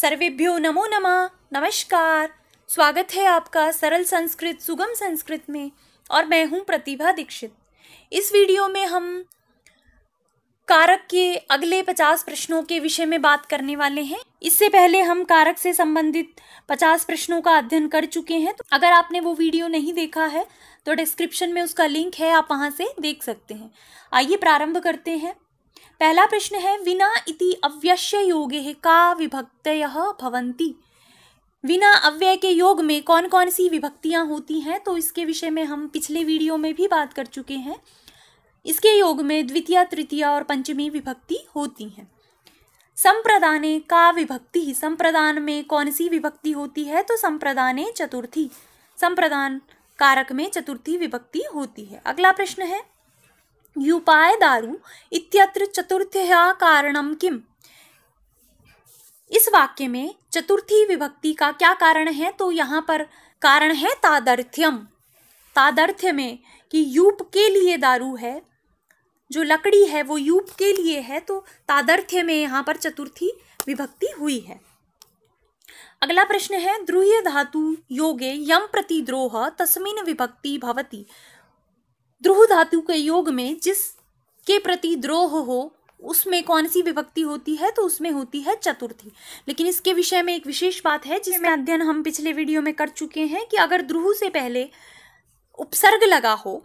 सर्वेभ्यो नमो नमः नमस्कार स्वागत है आपका सरल संस्कृत सुगम संस्कृत में और मैं हूं प्रतिभा दीक्षित इस वीडियो में हम कारक के अगले पचास प्रश्नों के विषय में बात करने वाले हैं इससे पहले हम कारक से संबंधित पचास प्रश्नों का अध्ययन कर चुके हैं तो अगर आपने वो वीडियो नहीं देखा है तो डिस्क्रिप्शन में उसका लिंक है आप वहाँ से देख सकते हैं आइए प्रारंभ करते हैं पहला प्रश्न है विना इति अव्यश्य योगे का विभक्त भवंती बिना अव्यय के योग में कौन कौन सी विभक्तियाँ होती हैं तो इसके विषय में हम पिछले वीडियो में भी बात कर चुके हैं इसके योग में द्वितीय तृतीय और पंचमी विभक्ति होती हैं संप्रदाने का विभक्ति संप्रदान में कौन सी विभक्ति होती है तो संप्रदाने चतुर्थी संप्रदान कारक में चतुर्थी विभक्ति होती है अगला प्रश्न है दारू इत्यत्र चतुर्थ कारणम किम इस वाक्य में चतुर्थी विभक्ति का क्या कारण है तो यहाँ पर कारण है तादर्थ्यम तादर्थ्य में कि यूप के लिए दारू है जो लकड़ी है वो यूप के लिए है तो तादर्थ्य में यहाँ पर चतुर्थी विभक्ति हुई है अगला प्रश्न है ध्रुय धातु योगे यम प्रतिद्रोह तस्मिन विभक्ति भवती ध्रुव धातु के योग में जिस के प्रति द्रोह हो उसमें कौन सी विभक्ति होती है तो उसमें होती है चतुर्थी लेकिन इसके विषय में एक विशेष बात है जिसमें अध्ययन हम पिछले वीडियो में कर चुके हैं कि अगर ध्रुव से पहले उपसर्ग लगा हो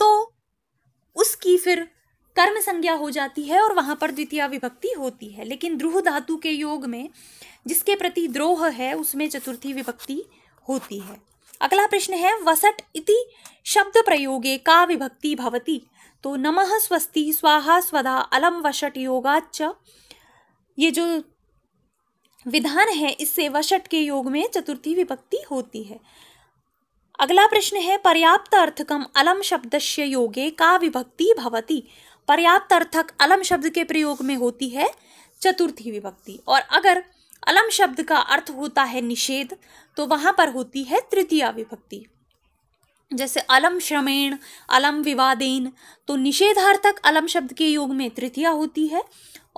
तो उसकी फिर कर्म संज्ञा हो जाती है और वहां पर द्वितीय विभक्ति होती है लेकिन ध्रुव धातु के योग में जिसके प्रति द्रोह है उसमें चतुर्थी विभक्ति होती है अगला प्रश्न है वसट इति शब्द प्रयोगे का विभक्ति भवति तो नमः स्वस्ति स्वाहा स्वधा अलम वसट योगाच ये जो विधान है इससे वसट के योग में चतुर्थी विभक्ति होती है अगला प्रश्न है पर्याप्त अर्थकम अलम शब्दस्य योगे का विभक्ति भवति पर्याप्त अर्थक अलम शब्द के प्रयोग में होती है चतुर्थी विभक्ति और अगर अलम शब्द का अर्थ होता है निषेध तो वहाँ पर होती है तृतीय विभक्ति जैसे अलम श्रमेण अलम विवादेन तो निषेधार्थक अलम शब्द के योग में तृतीय होती है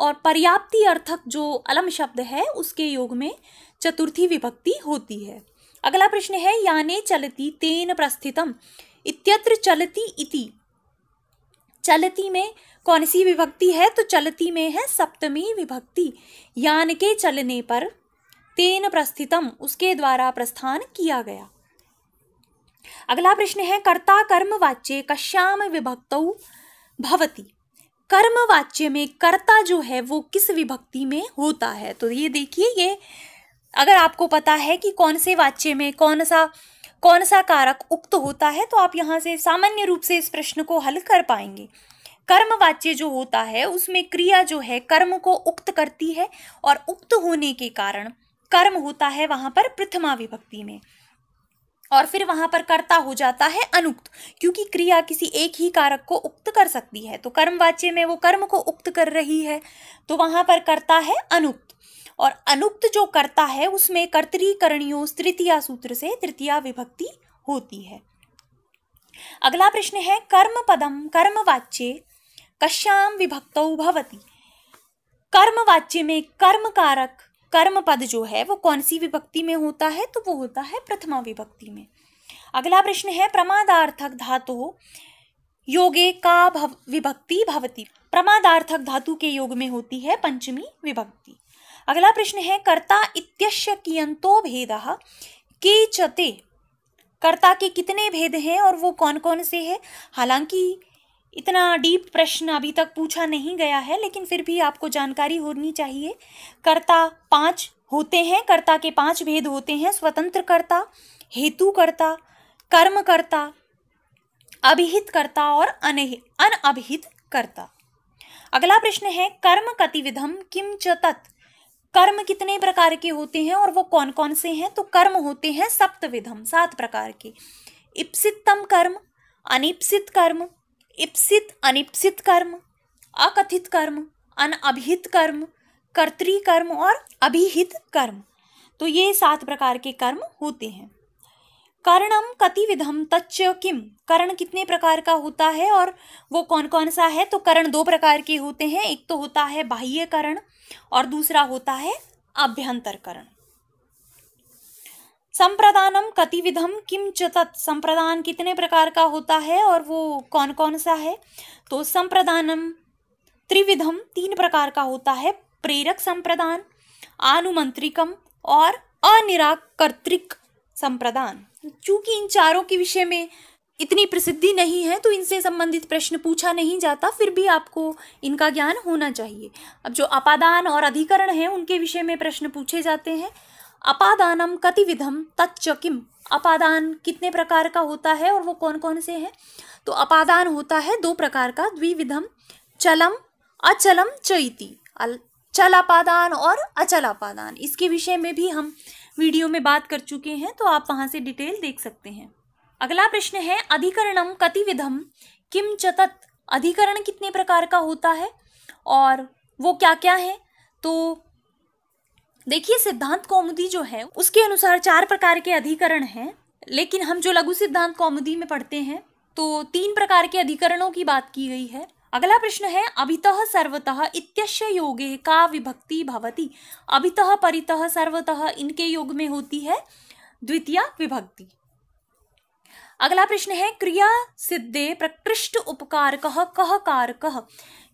और पर्याप्ति अर्थक जो अलम शब्द है उसके योग में चतुर्थी विभक्ति होती है अगला प्रश्न है याने चलती तेन प्रस्थितम इत्यत्र चलती इति चलती में कौन सी विभक्ति है तो चलती में है सप्तमी विभक्ति यान के चलने पर तेन प्रस्थितम उसके द्वारा प्रस्थान किया गया अगला प्रश्न है कर्ता कर्म वाच्य कश्याम विभक्त भवती कर्म वाच्य में कर्ता जो है वो किस विभक्ति में होता है तो ये देखिए ये अगर आपको पता है कि कौन से वाच्य में कौन सा कौन सा कारक उक्त होता है तो आप यहाँ से सामान्य रूप से इस प्रश्न को हल कर पाएंगे कर्म वाच्य जो होता है उसमें क्रिया जो है कर्म को उक्त करती है और उक्त होने के कारण कर्म होता है वहाँ पर प्रथमा विभक्ति में और फिर वहाँ पर कर्ता हो जाता है अनुक्त क्योंकि क्रिया किसी एक ही कारक को उक्त कर सकती है तो कर्म वाच्य में वो कर्म को उक्त कर रही है तो वहाँ पर कर्ता है अनुक्त और अनुक्त जो करता है उसमें करणियों तृतीया सूत्र से तृतीया विभक्ति होती है अगला प्रश्न है कर्म पदम कर्मवाच्य कश्याम विभक्त भवती वाच्य में कर्म कारक कर्म पद जो है वो कौन सी विभक्ति में होता है तो वो होता है प्रथमा विभक्ति में अगला प्रश्न है प्रमादार्थक धातु योगे का भव, विभक्ति भवती प्रमादार्थक धातु के योग में होती है पंचमी विभक्ति अगला प्रश्न है कर्ता इत्यस्य कियंतो भेद चते कर्ता के कितने भेद हैं और वो कौन कौन से हैं हालांकि इतना डीप प्रश्न अभी तक पूछा नहीं गया है लेकिन फिर भी आपको जानकारी होनी चाहिए कर्ता पांच होते हैं कर्ता के पांच भेद होते हैं स्वतंत्र कर्ता हेतु कर्ता कर्म कर्ता अभिहित कर्ता और अनअभिहित कर्ता अगला प्रश्न है कर्म कतिविधम किम च तत् कर्म कितने प्रकार के होते हैं और वो कौन कौन से हैं तो कर्म होते हैं सप्तविधम सात प्रकार के इप्सितम कर्म अनिप्सित कर्म इप्सित अनिप्सित कर्म अकथित कर्म अभिहित कर्म कर्तिकर्म और अभिहित कर्म तो ये सात प्रकार के कर्म होते हैं कर्णम कति विधम तच्च किम कर्ण कितने प्रकार का होता है और वो कौन कौन सा है तो करण दो प्रकार के होते हैं एक तो होता है बाह्य करण और दूसरा होता है अभ्यंतर करण संप्रदानम कति विधम किम च तत् संप्रदान कितने प्रकार का होता है और वो कौन कौन सा है तो संप्रदानम त्रिविधम तीन प्रकार का होता है प्रेरक संप्रदान आनुमंत्रिकम और अनिराकर्तृक संप्रदान चूंकि इन चारों के विषय में इतनी प्रसिद्धि नहीं है तो इनसे संबंधित प्रश्न पूछा नहीं जाता फिर भी आपको इनका ज्ञान होना चाहिए अब जो अपादान और अधिकरण हैं उनके विषय में प्रश्न पूछे जाते हैं अपादानम कति विधम तच्च किम अपादान कितने प्रकार का होता है और वो कौन कौन से हैं तो अपादान होता है दो प्रकार का द्विविधम चलम अचलम चैती चल अपादान और अचल अपादान इसके विषय में भी हम वीडियो में बात कर चुके हैं तो आप वहां से डिटेल देख सकते हैं अगला प्रश्न है अधिकरणम कतिविधम किम चतत अधिकरण कितने प्रकार का होता है और वो क्या क्या है तो देखिए सिद्धांत कौमुदी जो है उसके अनुसार चार प्रकार के अधिकरण हैं लेकिन हम जो लघु सिद्धांत कौमुदी में पढ़ते हैं तो तीन प्रकार के अधिकरणों की बात की गई है अगला प्रश्न है अभितः सर्वतः इत्यस्य योगे का विभक्ति भवति अभितः परितः सर्वतः इनके योग में होती है द्वितीय विभक्ति अगला प्रश्न है क्रिया सिद्धे प्रकृष्ट उपकारक कह कारक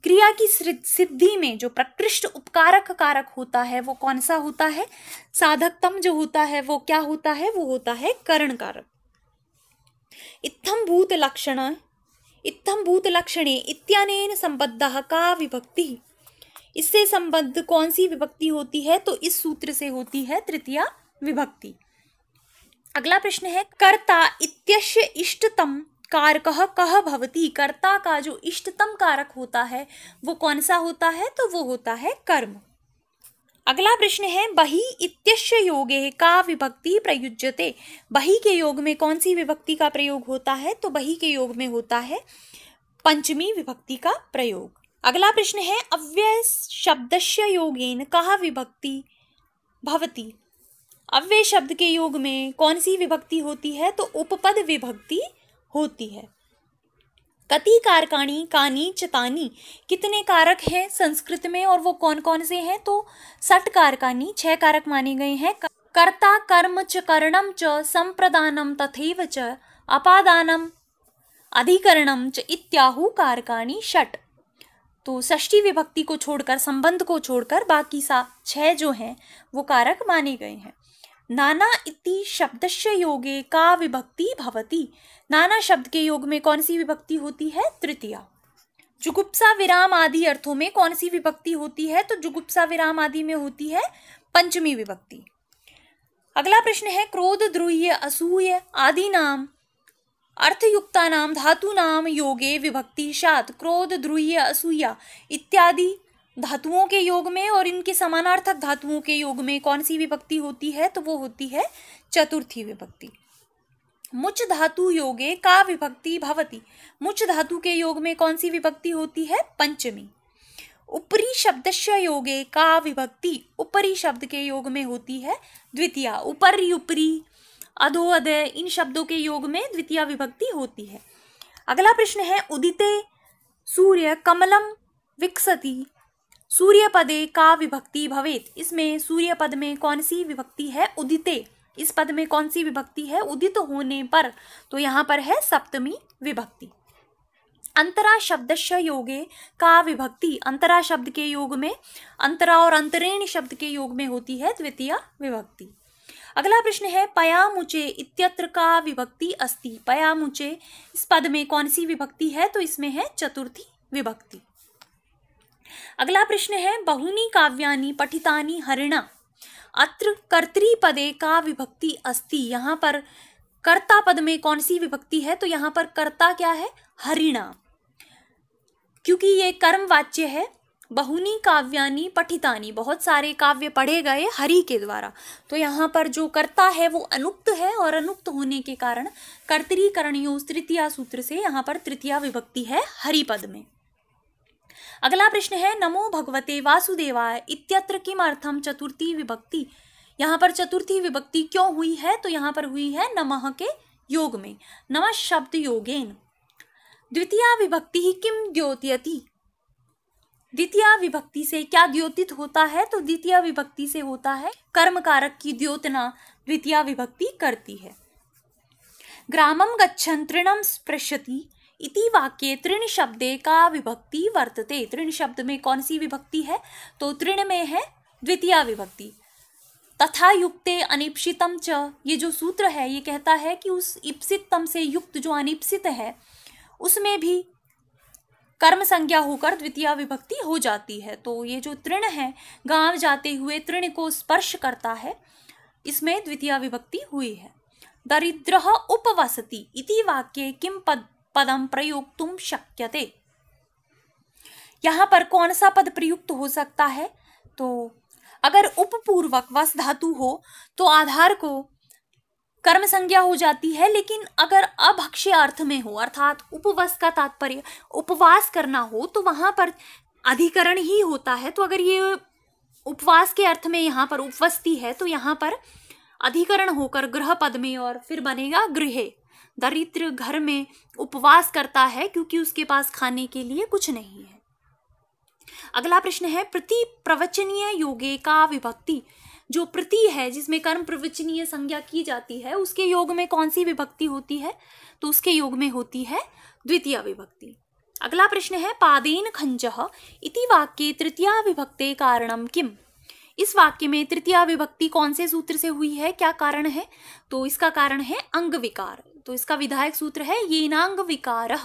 क्रिया की सिद्धि में जो प्रकृष्ट उपकारक कारक होता है वो कौन सा होता है साधकतम जो होता है वो क्या होता है वो होता है करण कारक इत्थम भूत लक्षण इत्थम भूतलक्षणे इत्यानेन संबद्ध का विभक्ति इससे संबद्ध कौन सी विभक्ति होती है तो इस सूत्र से होती है तृतीय विभक्ति अगला प्रश्न है कर्ता इत्यस्य इष्टतम कारक कह भवती कर्ता का जो इष्टतम कारक होता है वो कौन सा होता है तो वो होता है कर्म अगला प्रश्न है बही इत्यश योगे का विभक्ति प्रयुज्यते बही के योग में कौन सी विभक्ति का प्रयोग होता है तो बही के योग में होता है पंचमी विभक्ति का प्रयोग अगला प्रश्न है अव्यय शब्दस्य योगेन कहा विभक्ति भवती अव्यय शब्द के योग में कौन सी विभक्ति होती है तो उपपद विभक्ति होती है कति कारकाणी कानी चतानी कितने कारक हैं संस्कृत में और वो कौन कौन से हैं तो सट कारकानी छह कारक माने गए हैं कर्ता कर्म च कर्णम च संप्रदानम तथे च अपादानम अधिकरणम च इत्याहु कारकाणी षट तो षष्ठी विभक्ति को छोड़कर संबंध को छोड़कर बाकी सा छह जो हैं वो कारक माने गए हैं नाना इति शब्दस्य योगे का विभक्ति भवति नाना शब्द के योग में कौन सी विभक्ति होती है तृतीया जुगुप्सा विराम आदि अर्थों में कौन सी विभक्ति होती है तो जुगुप्सा विराम आदि में होती है पंचमी विभक्ति अगला प्रश्न है क्रोध द्रुह्य असूय आदि नाम अर्थयुक्ता नाम धातु नाम योगे विभक्ति शात क्रोध द्रुह्य असूया इत्यादि धातुओं के योग में और इनके समानार्थक धातुओं के योग में कौन सी विभक्ति होती है तो वो होती है चतुर्थी विभक्ति मुच धातु योगे का विभक्ति भवती मुच धातु के योग में कौन सी विभक्ति होती है पंचमी ऊपरी शब्द योगे का विभक्ति ऊपरी शब्द के योग में होती है द्वितीय उपर उपरी अधो अध इन शब्दों के योग में द्वितीय विभक्ति होती है अगला प्रश्न है उदिते सूर्य कमलम विकसती सूर्य पदे का विभक्ति भवेत इसमें सूर्य पद में कौन सी विभक्ति है उदिते इस पद में कौन सी विभक्ति है उदित होने पर तो यहाँ पर है सप्तमी विभक्ति अंतरा शब्द योगे का विभक्ति अंतरा शब्द के योग में अंतरा और अंतरेण शब्द के योग में होती है द्वितीय विभक्ति अगला प्रश्न है पयामुचे इत्यत्र का विभक्ति अस्ति पयामुचे इस पद में कौन सी विभक्ति है तो इसमें है चतुर्थी विभक्ति अगला प्रश्न है बहुनी काव्यानी पठितानी हरिणा अत्र कर्तृपदे का विभक्ति अस्ति यहाँ पर कर्ता पद में कौन सी विभक्ति है तो यहाँ पर कर्ता क्या है हरिणा क्योंकि ये कर्म वाच्य है बहुनी काव्यानी पठितानी बहुत सारे काव्य पढ़े गए हरि के द्वारा तो यहाँ पर जो कर्ता है वो अनुक्त है और अनुक्त होने के कारण कर्तरी करणियों तृतीया सूत्र से यहाँ पर तृतीया विभक्ति है हरिपद में अगला प्रश्न है नमो भगवते वासुदेवाय इत्यत्र किम अर्थम चतुर्थी विभक्ति यहाँ पर चतुर्थी विभक्ति क्यों हुई है तो यहाँ पर हुई है नमः के योग में नमः शब्द योगेन द्वितीय विभक्ति ही किम द्योत्यति द्वितीय विभक्ति से क्या द्योतित होता है तो द्वितीय विभक्ति से होता है कर्म कारक की द्योतना द्वितीय विभक्ति करती है ग्रामम गृणम स्पृशति इति वाक्ये तृण शब्दे का विभक्ति वर्तते तृण शब्द में कौन सी विभक्ति है तो तृण में है द्वितीय विभक्ति तथा युक्ते अनिप्सितम च ये जो सूत्र है ये कहता है कि उस इप्सितम से युक्त जो अनिप्सित है उसमें भी कर्म संज्ञा होकर द्वितीय विभक्ति हो जाती है तो ये जो तृण है गांव जाते हुए तृण को स्पर्श करता है इसमें द्वितीय विभक्ति हुई है दरिद्र उपवसति इति वाक्य किम पद पदम प्रयुक्तुम शक्यते यहां पर कौन सा पद प्रयुक्त हो सकता है तो अगर उपपूर्वक वस धातु हो तो आधार को कर्म संज्ञा हो जाती है लेकिन अगर अभक्ष्य अर्थ में हो अर्थात उपवास का तात्पर्य उपवास करना हो तो वहां पर अधिकरण ही होता है तो अगर ये उपवास के अर्थ में यहाँ पर उपवस्ती है तो यहाँ पर अधिकरण होकर ग्रह पद में और फिर बनेगा गृह दरिद्र घर में उपवास करता है क्योंकि उसके पास खाने के लिए कुछ नहीं है अगला प्रश्न है प्रति प्रवचनीय योगे का विभक्ति जो प्रति है जिसमें कर्म प्रवचनीय संज्ञा की जाती है उसके योग में कौन सी विभक्ति होती है तो उसके योग में होती है द्वितीय विभक्ति अगला प्रश्न है पादेन खंज इति वाक्य तृतीया विभक्ति कारणम किम इस वाक्य में तृतीय विभक्ति कौन से सूत्र से हुई है क्या कारण है तो इसका कारण है अंग विकार तो इसका विधायक सूत्र है येनांग विकार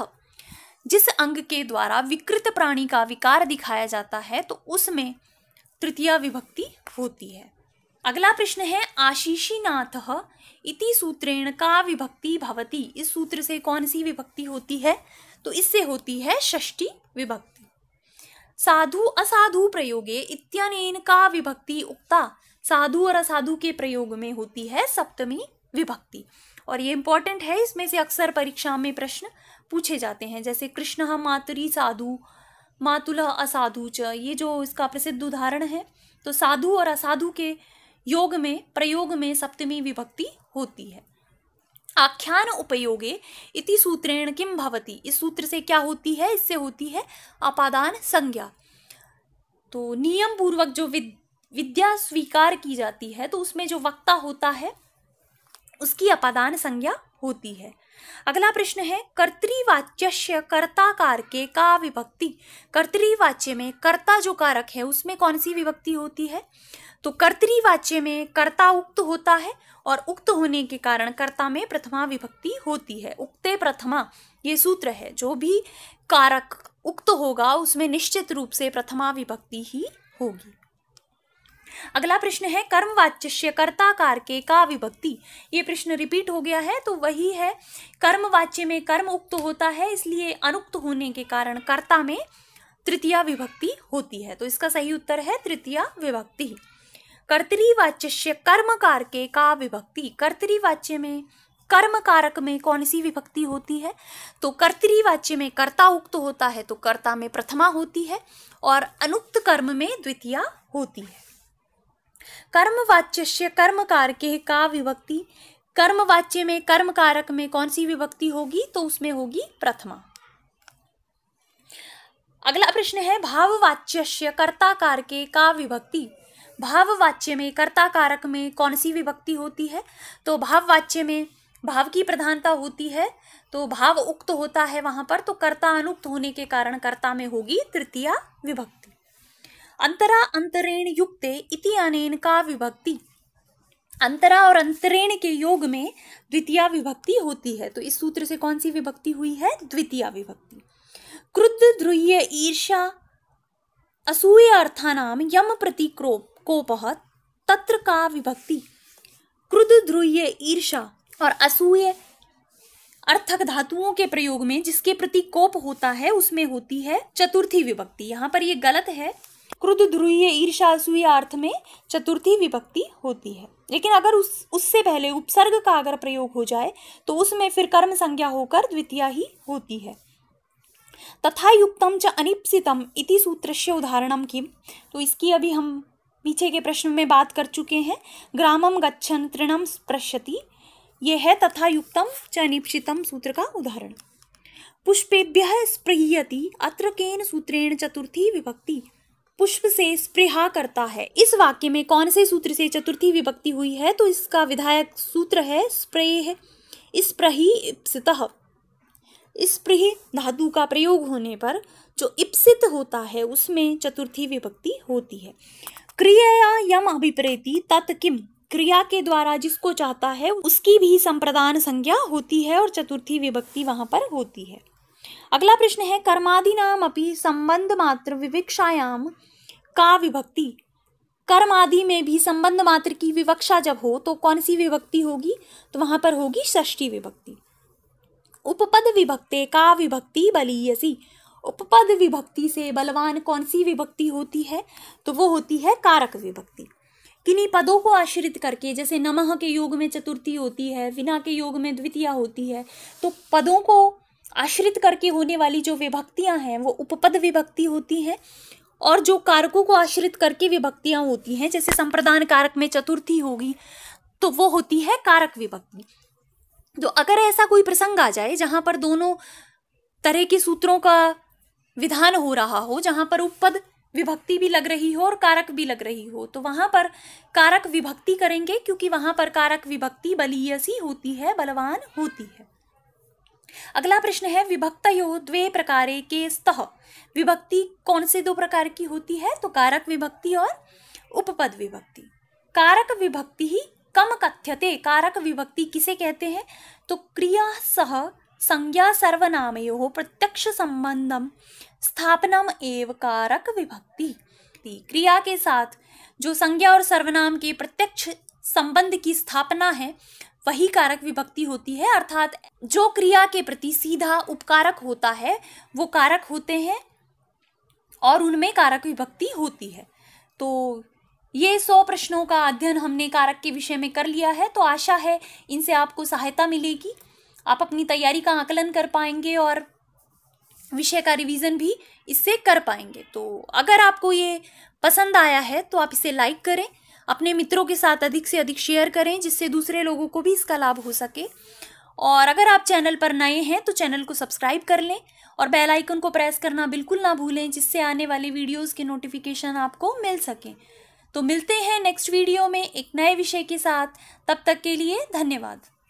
जिस अंग के द्वारा विकृत प्राणी का विकार दिखाया जाता है तो उसमें तृतीय विभक्ति होती है अगला प्रश्न है आशीषी नाथ इति सूत्रेण का विभक्ति भवती इस सूत्र से कौन सी विभक्ति होती है तो इससे होती है षष्टी विभक्ति साधु असाधु प्रयोगे इत्यनेन का विभक्ति उक्ता साधु और असाधु के प्रयोग में होती है सप्तमी विभक्ति और ये इंपॉर्टेंट है इसमें से अक्सर परीक्षा में प्रश्न पूछे जाते हैं जैसे कृष्ण मातरी साधु मातुला असाधु च ये जो इसका प्रसिद्ध उदाहरण है तो साधु और असाधु के योग में प्रयोग में सप्तमी विभक्ति होती है आख्यान उपयोगे इति सूत्रेण किम भवती इस सूत्र से क्या होती है इससे होती है अपादान संज्ञा तो नियम पूर्वक जो विद, विद्या स्वीकार की जाती है तो उसमें जो वक्ता होता है उसकी अपादान संज्ञा होती है अगला प्रश्न है कर्तृवाच्य कर्ता के का विभक्ति कर्तृवाच्य में कर्ता जो कारक है उसमें कौन सी विभक्ति होती है तो कर्तरीवाच्य में कर्ता उक्त होता है और उक्त होने के कारण कर्ता में प्रथमा विभक्ति होती है उक्ते प्रथमा ये सूत्र है जो भी कारक उक्त होगा उसमें निश्चित रूप से प्रथमा विभक्ति ही होगी अगला प्रश्न है कर्मवाच्य कर्ता के का विभक्ति ये प्रश्न रिपीट हो गया है तो वही है कर्मवाच्य में कर्म उक्त होता है इसलिए अनुक्त होने के कारण कर्ता में तृतीय विभक्ति होती है तो इसका सही उत्तर है तृतीय विभक्ति कर्तरीवाच्य कर्म कर्म कारके का विभक्ति कर्तरीवाच्य में कर्म कारक में कौन सी विभक्ति होती है तो कर्तरीवाच्य में कर्ता उक्त होता है तो कर्ता में प्रथमा होती है और अनुक्त कर्म में द्वितीय होती है कर्मवाच्य से कर्म कारके का विभक्ति कर्मवाच्य में कर्म कारक में कौन सी विभक्ति होगी तो उसमें होगी प्रथमा अगला प्रश्न है भाववाच्य कर्ता कारके का विभक्ति भाववाच्य में कर्ता कारक में कौन सी विभक्ति होती है तो भाववाच्य में भाव की प्रधानता होती है तो भाव उक्त होता है वहां पर तो कर्ता अनुक्त होने के कारण कर्ता में होगी तृतीय विभक्ति अंतरा अंतरेण युक्ते इति अनेन का विभक्ति अंतरा और अंतरेण के योग में द्वितीय विभक्ति होती है तो इस सूत्र से कौन सी विभक्ति हुई है द्वितीय विभक्ति क्रुद्ध ध्रुय ईर्षा असूय अर्थानाम यम प्रतिक्रोप कोप तत्र का विभक्ति क्रुद ध्रुय ईर्षा और असूय अर्थक धातुओं के प्रयोग में जिसके प्रति कोप होता है उसमें होती है चतुर्थी विभक्ति यहाँ पर ये गलत है क्रुद ध्रुय ईर्षा असूय अर्थ में चतुर्थी विभक्ति होती है लेकिन अगर उस उससे पहले उपसर्ग का अगर प्रयोग हो जाए तो उसमें फिर कर्म संज्ञा होकर द्वितीय ही होती है तथा युक्तम च अनिप्सितम इति सूत्र से उदाहरणम किम तो इसकी अभी हम पीछे के प्रश्न में बात कर चुके हैं ग्रामम गच्छन तृणम स्पृशति ये है तथा युक्तम च निप्षितम सूत्र का उदाहरण पुष्पेभ्य स्पृहति अत्र केन सूत्रेण चतुर्थी विभक्ति पुष्प से स्पृहा करता है इस वाक्य में कौन से सूत्र से चतुर्थी विभक्ति हुई है तो इसका विधायक सूत्र है स्प्रेह स्प्रही इप्सित स्प्रह धातु का प्रयोग होने पर जो इप्सित होता है उसमें चतुर्थी विभक्ति होती है क्रिया यम अभिप्रेति तत् किम क्रिया के द्वारा जिसको चाहता है उसकी भी संप्रदान संज्ञा होती है और चतुर्थी विभक्ति वहाँ पर होती है अगला प्रश्न है कर्मादि नाम अपनी संबंध मात्र विवक्षायाम का विभक्ति कर्मादि में भी संबंध मात्र की विवक्षा जब हो तो कौन सी विभक्ति होगी तो वहाँ पर होगी षष्ठी विभक्ति उपपद विभक्ते का विभक्ति बलीयसी उपपद विभक्ति से बलवान कौन सी विभक्ति होती है तो वो होती है कारक विभक्ति किन्हीं पदों को आश्रित करके जैसे नमः के योग में चतुर्थी होती है विना के योग में द्वितीय होती है तो पदों को आश्रित करके होने वाली जो विभक्तियां हैं वो उपपद विभक्ति होती हैं और जो कारकों को आश्रित करके विभक्तियां होती हैं जैसे संप्रदान कारक में चतुर्थी होगी तो वो होती है कारक विभक्ति तो अगर ऐसा कोई प्रसंग आ जाए जहाँ पर दोनों तरह के सूत्रों का विधान हो रहा हो जहां पर उपपद विभक्ति भी लग रही हो और कारक भी लग रही हो तो वहां पर कारक विभक्ति करेंगे क्योंकि वहां पर कारक विभक्ति बलीयसी होती है बलवान होती है अगला प्रश्न है विभक्त यो द्वे प्रकारे के स्तः विभक्ति कौन से दो प्रकार की होती है तो कारक विभक्ति और उपपद विभक्ति कारक विभक्ति ही कम कथ्यते कारक विभक्ति किसे कहते हैं तो क्रिया सह संज्ञा सर्वनाम प्रत्यक्ष संबंधम स्थापना एव कारक विभक्ति क्रिया के साथ जो संज्ञा और सर्वनाम के प्रत्यक्ष संबंध की स्थापना है वही कारक विभक्ति होती है अर्थात जो क्रिया के प्रति सीधा उपकारक होता है वो कारक होते हैं और उनमें कारक विभक्ति होती है तो ये सौ प्रश्नों का अध्ययन हमने कारक के विषय में कर लिया है तो आशा है इनसे आपको सहायता मिलेगी आप अपनी तैयारी का आकलन कर पाएंगे और विषय का रिवीजन भी इससे कर पाएंगे तो अगर आपको ये पसंद आया है तो आप इसे लाइक करें अपने मित्रों के साथ अधिक से अधिक शेयर करें जिससे दूसरे लोगों को भी इसका लाभ हो सके और अगर आप चैनल पर नए हैं तो चैनल को सब्सक्राइब कर लें और बेल आइकन को प्रेस करना बिल्कुल ना भूलें जिससे आने वाले वीडियोस के नोटिफिकेशन आपको मिल सकें तो मिलते हैं नेक्स्ट वीडियो में एक नए विषय के साथ तब तक के लिए धन्यवाद